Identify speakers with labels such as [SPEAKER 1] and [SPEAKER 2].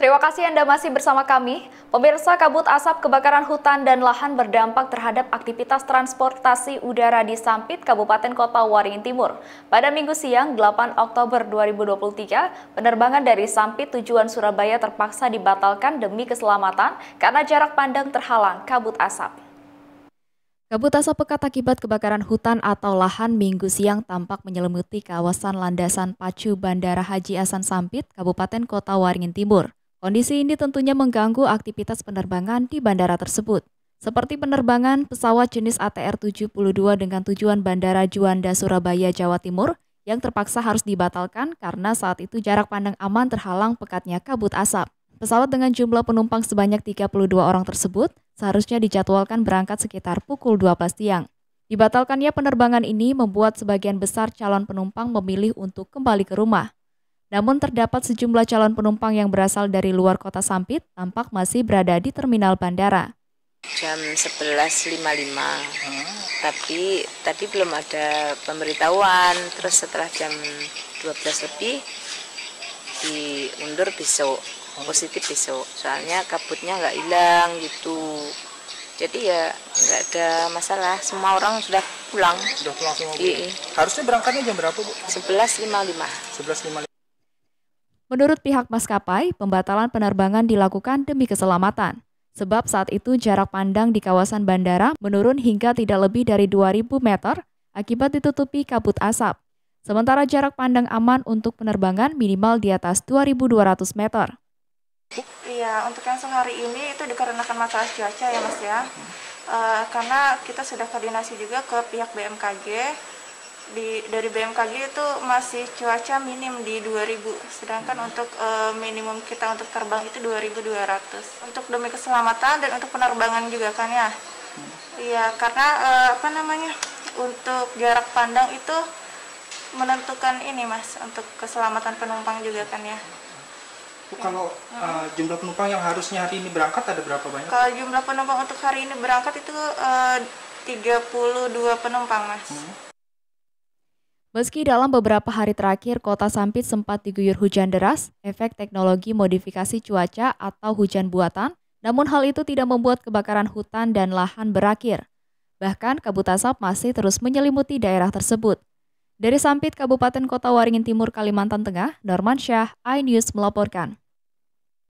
[SPEAKER 1] Terima kasih Anda masih bersama kami. Pemirsa kabut asap kebakaran hutan dan lahan berdampak terhadap aktivitas transportasi udara di Sampit, Kabupaten Kota Waringin Timur. Pada minggu siang 8 Oktober 2023, penerbangan dari Sampit tujuan Surabaya terpaksa dibatalkan demi keselamatan karena jarak pandang terhalang kabut asap. Kabut asap pekat akibat kebakaran hutan atau lahan minggu siang tampak menyelimuti kawasan landasan pacu Bandara Haji Hasan Sampit, Kabupaten Kota Waringin Timur. Kondisi ini tentunya mengganggu aktivitas penerbangan di bandara tersebut, seperti penerbangan pesawat jenis ATR-72 dengan tujuan Bandara Juanda, Surabaya, Jawa Timur, yang terpaksa harus dibatalkan karena saat itu jarak pandang aman terhalang pekatnya kabut asap. Pesawat dengan jumlah penumpang sebanyak 32 orang tersebut seharusnya dijadwalkan berangkat sekitar pukul 12 siang. Dibatalkannya penerbangan ini membuat sebagian besar calon penumpang memilih untuk kembali ke rumah. Namun terdapat sejumlah calon penumpang yang berasal dari luar kota Sampit tampak masih berada di terminal bandara.
[SPEAKER 2] Jam 11.55, tapi tadi belum ada pemberitahuan, terus setelah jam 12 lebih diundur besok, positif besok, soalnya kabutnya nggak hilang gitu. Jadi ya nggak ada masalah, semua orang sudah pulang. Sudah pulang semua. Iya. Harusnya berangkatnya jam berapa, Bu? 11.55. 11.55.
[SPEAKER 1] Menurut pihak maskapai, pembatalan penerbangan dilakukan demi keselamatan. Sebab saat itu jarak pandang di kawasan bandara menurun hingga tidak lebih dari 2000 meter akibat ditutupi kabut asap. Sementara jarak pandang aman untuk penerbangan minimal di atas 2200 meter.
[SPEAKER 2] Iya, untuk yang sehari ini itu dikarenakan masalah cuaca ya mas ya. E, karena kita sudah koordinasi juga ke pihak BMKG di dari BMKG itu masih cuaca minim di 2000 sedangkan untuk e, minimum kita untuk terbang itu 2200 untuk demi keselamatan dan untuk penerbangan juga kan ya iya hmm. karena e, apa namanya untuk jarak pandang itu menentukan ini mas untuk keselamatan penumpang juga kan ya kalau hmm. uh,
[SPEAKER 1] jumlah penumpang yang harusnya hari ini berangkat ada berapa banyak? Kalau
[SPEAKER 2] jumlah penumpang untuk hari ini berangkat itu uh, 32 penumpang mas. Hmm
[SPEAKER 1] Meski dalam beberapa hari terakhir kota Sampit sempat diguyur hujan deras, efek teknologi modifikasi cuaca atau hujan buatan, namun hal itu tidak membuat kebakaran hutan dan lahan berakhir. Bahkan kabut asap masih terus menyelimuti daerah tersebut. Dari Sampit, Kabupaten Kota Waringin Timur, Kalimantan Tengah, Norman Syah, iNews melaporkan.